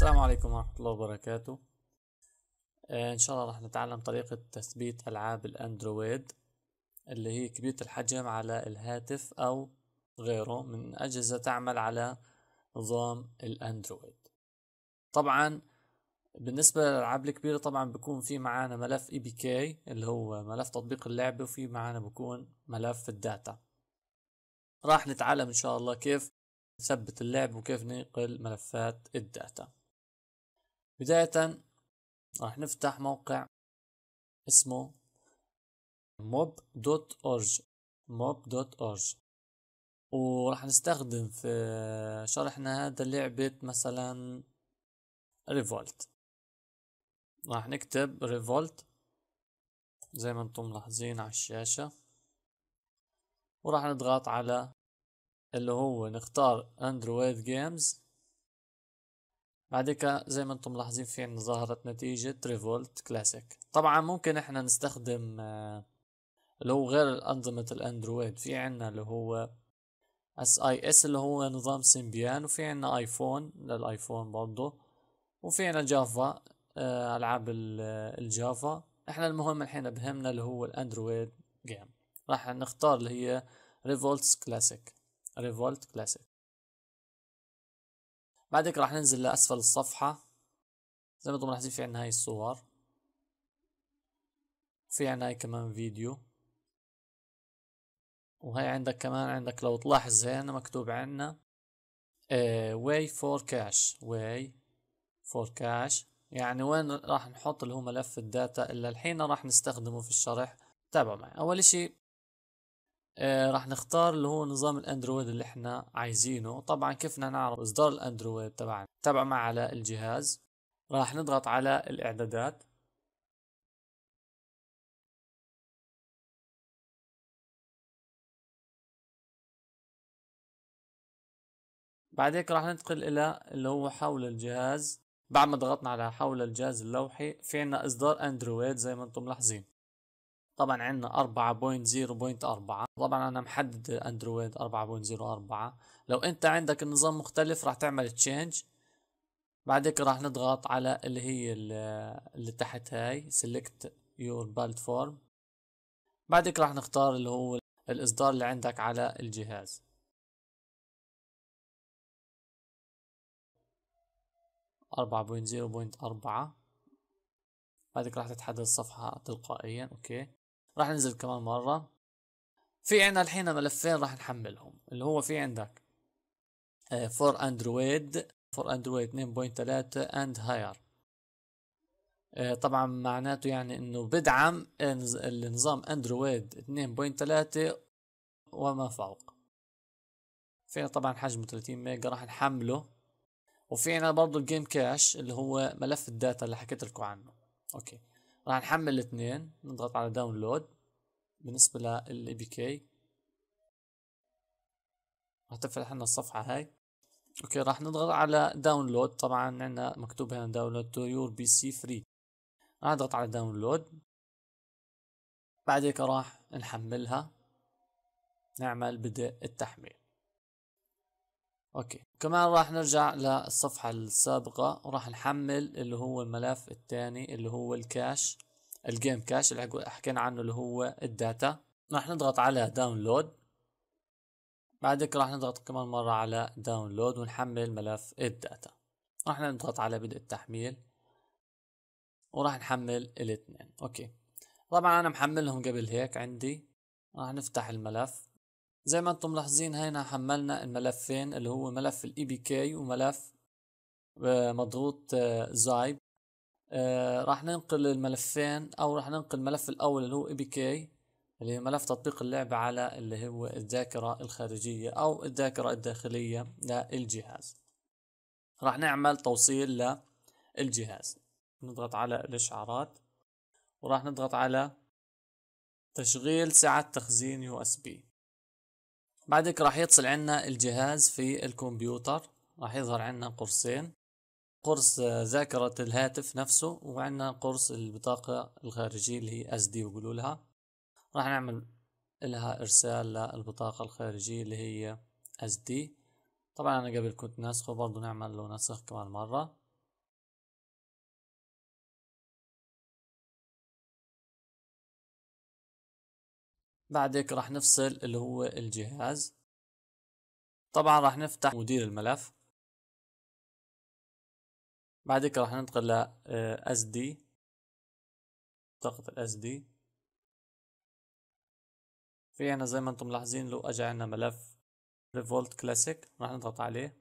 السلام عليكم ورحمة الله وبركاته آه، إن شاء الله رح نتعلم طريقة تثبيت ألعاب الأندرويد اللي هي كبيرة الحجم على الهاتف أو غيره من أجهزة تعمل على نظام الأندرويد طبعا بالنسبة للألعاب الكبيرة طبعا بكون في معانا ملف اي بي كي اللي هو ملف تطبيق اللعبة وفي معانا بكون ملف الداتا راح نتعلم إن شاء الله كيف نثبت اللعب وكيف ننقل ملفات الداتا بداية راح نفتح موقع اسمه mob.org mob.org وراح نستخدم في شرحنا هذا لعبة مثلا ريفولت راح نكتب ريفولت زي ما انتم ملاحظين على الشاشة وراح نضغط على اللي هو نختار اندرويد جيمز بعد كده زي ما انتم ملاحظين في عندنا ظهرت نتيجة ريفولت كلاسيك طبعا ممكن احنا نستخدم آه، اللي هو غير أنظمة الأندرويد في عنا اللي هو اس اي اس اللي هو نظام سيمبيان وفي عنا ايفون للايفون برضو وفي عنا جافا آه، العاب الجافا آه، احنا المهم الحين بهمنا اللي هو الاندرويد جيم راح نختار اللي هي ريفولت كلاسيك ريفولت كلاسيك بعد هيك راح ننزل لأسفل الصفحة زي ما انتم ملاحظين في عنا هاي الصور في عنا هاي كمان فيديو وهي عندك كمان عندك لو تلاحظ هنا مكتوب عنا واي فور كاش واي فور كاش يعني وين راح نحط اللي هو ملف الداتا اللي الحين راح نستخدمه في الشرح تابعوا معي اول اشي آه، راح نختار اللي هو نظام الاندرويد اللي احنا عايزينه طبعا كيف نعرف اصدار الاندرويد تبعنا تبع ما على الجهاز راح نضغط على الاعدادات بعد هيك راح ننتقل الى اللي هو حول الجهاز بعد ما ضغطنا على حول الجهاز اللوحي في عنا اصدار اندرويد زي ما انتم ملاحظين طبعا عندنا 4.0.4 طبعا انا محدد اندرويد 4.04 لو انت عندك النظام مختلف راح تعمل تشينج بعدك راح نضغط على اللي هي اللي تحت هاي سيلكت يور بلاتفورم بعدك راح نختار اللي هو الاصدار اللي عندك على الجهاز أربعة بوينت زيرو بوينت أربعة بعدك راح تتحدد الصفحة تلقائيا أوكي راح ننزل كمان مرة في عنا الحين ملفين راح نحملهم اللي هو في عندك فور اندرويد فور اندرويد 2.3 اند هاير طبعا معناته يعني انه بدعم النظام اندرويد 2.3 وما فوق فينا طبعا حجمه 30 ميجا راح نحمله وفينا برضو الجيم كاش اللي هو ملف الداتا اللي حكيت لكم عنه اوكي راح نحمل الاثنين نضغط على داونلود بالنسبة للاي بي كي راح تفتح لنا الصفحة هاي اوكي راح نضغط على داونلود طبعا عندنا مكتوب هنا داونلود تو يور بي سي فري راح نضغط على داونلود بعد هيك راح نحملها نعمل بدء التحميل اوكي كمان راح نرجع للصفحة السابقة وراح نحمل اللي هو الملف الثاني اللي هو الكاش الجيم كاش اللي حكينا عنه اللي هو الداتا راح نضغط على داونلود بعد هيك راح نضغط كمان مرة على داونلود ونحمل ملف الداتا راح نضغط على بدء التحميل وراح نحمل الاثنين اوكي طبعا انا محملهم قبل هيك عندي راح نفتح الملف زي ما انتم ملاحظين هنا حملنا الملفين اللي هو ملف الاي بي e كي وملف آه، مضغوط آه، زايب آه، راح ننقل الملفين او راح ننقل الملف الاول اللي هو اي بي كي اللي هي ملف تطبيق اللعبة على اللي هو الذاكرة الخارجية او الذاكرة الداخلية للجهاز راح نعمل توصيل للجهاز نضغط على الاشعارات وراح نضغط على تشغيل سعة تخزين يو اس بي بعد هيك راح يتصل عنا الجهاز في الكمبيوتر راح يظهر عنا قرصين قرص آه، ذاكرة الهاتف نفسه وعنا قرص البطاقة الخارجية اللي هي اس دي لها راح نعمل لها ارسال للبطاقة الخارجية اللي هي اس دي طبعا انا قبل كنت ناسخه برضه نعمل له نسخ كمان مرة بعدك راح نفصل اللي هو الجهاز طبعا راح نفتح مدير الملف بعدك راح ننتقل ل آه، SD بطاقة ال SD في عنا زي ما انتم ملاحظين لو اجى عنا ملف ريفولت كلاسيك راح نضغط عليه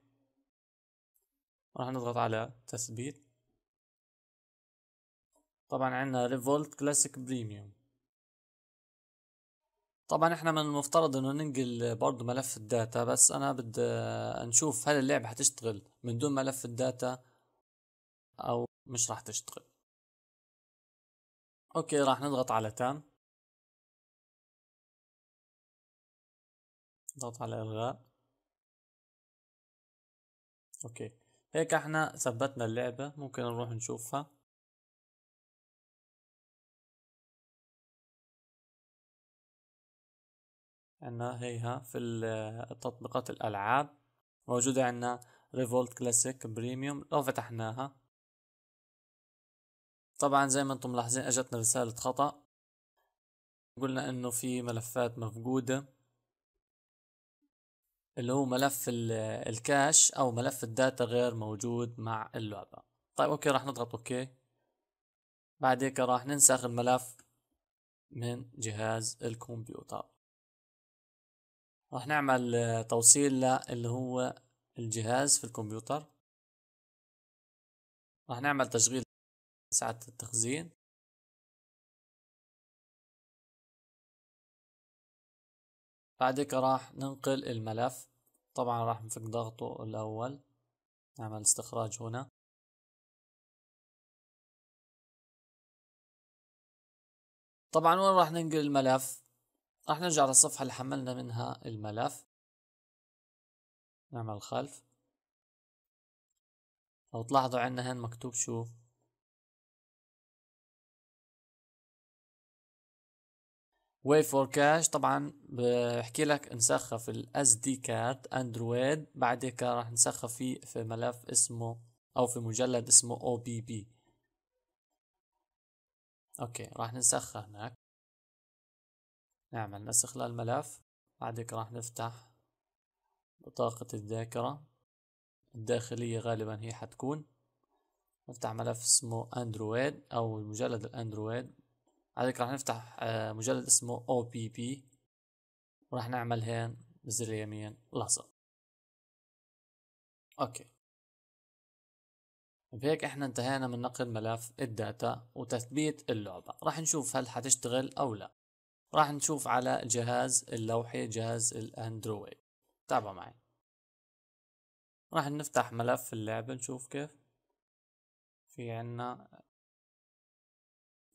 راح نضغط على تثبيت طبعا عندنا ريفولت كلاسيك بريميوم طبعا احنا من المفترض انه ننقل برضه ملف الداتا بس انا بدي نشوف هل اللعبة حتشتغل من دون ملف الداتا او مش راح تشتغل اوكي راح نضغط على تام نضغط على الغاء اوكي هيك احنا ثبتنا اللعبة ممكن نروح نشوفها عنا هيها في تطبيقات الألعاب موجودة عنا ريفولت كلاسيك بريميوم لو فتحناها طبعا زي ما انتم ملاحظين اجتنا رسالة خطأ قلنا انه في ملفات مفقودة اللي هو ملف الكاش او ملف الداتا غير موجود مع اللعبة طيب اوكي راح نضغط اوكي بعد هيك راح ننسخ الملف من جهاز الكمبيوتر راح نعمل آه، توصيل اللي هو الجهاز في الكمبيوتر راح نعمل تشغيل ساعة التخزين بعد هيك راح ننقل الملف طبعا راح نفك ضغطه الأول نعمل استخراج هنا طبعا وين راح ننقل الملف راح نرجع للصفحة اللي حملنا منها الملف نعمل خلف لو تلاحظوا عندنا هن مكتوب شو wait فور كاش طبعا بحكي لك نسخف الاس دي card اندرويد بعد هيك راح نسخف في في ملف اسمه او في مجلد اسمه او بي بي اوكي راح نسخه هناك نعمل نسخ للملف بعدك راح نفتح بطاقة الذاكرة الداخلية غالبا هي حتكون نفتح ملف اسمه اندرويد او مجلد الاندرويد بعدك راح نفتح آه، مجلد اسمه او بي بي وراح نعمل هين بزر اليمين لصق اوكي بهيك احنا انتهينا من نقل ملف الداتا وتثبيت اللعبة راح نشوف هل حتشتغل او لا راح نشوف على جهاز اللوحة جهاز الاندرويد تابع معي راح نفتح ملف اللعبة نشوف كيف في عنا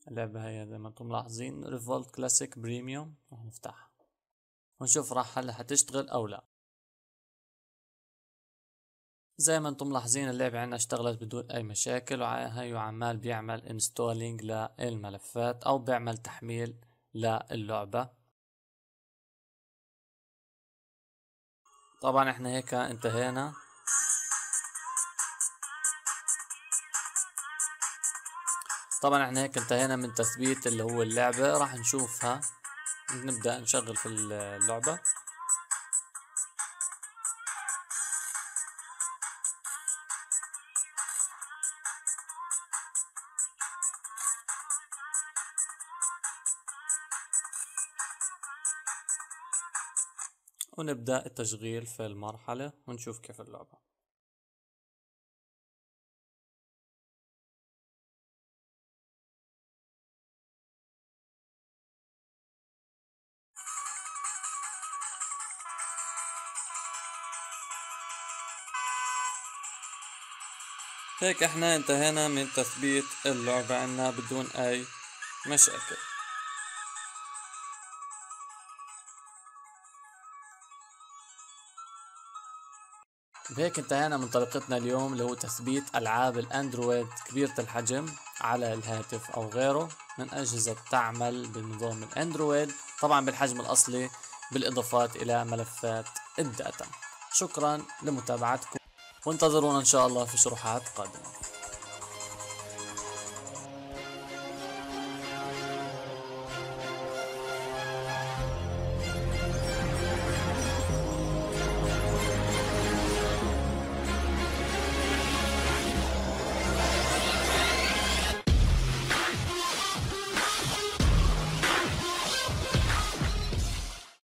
اللعبة هي زي ما انتم ملاحظين ريفولت كلاسيك بريميوم راح نفتحها ونشوف راح هلا حتشتغل او لا زي ما انتم ملاحظين اللعبة عنا اشتغلت بدون اي مشاكل وهي عمال بيعمل انستولينج للملفات او بيعمل تحميل للعبة طبعا احنا هيك انتهينا طبعا احنا هيك انتهينا من تثبيت اللي هو اللعبة راح نشوفها نبدأ نشغل في اللعبة ونبدأ التشغيل في المرحلة ونشوف كيف اللعبة هيك احنا انتهينا من تثبيت اللعبة عنا بدون اي مشاكل بهيك انتهينا من طريقتنا اليوم اللي هو تثبيت ألعاب الأندرويد كبيرة الحجم على الهاتف أو غيره من أجهزة تعمل بنظام الأندرويد طبعا بالحجم الأصلي بالإضافات إلى ملفات الداتا شكرا لمتابعتكم وانتظرونا إن شاء الله في شروحات قادمة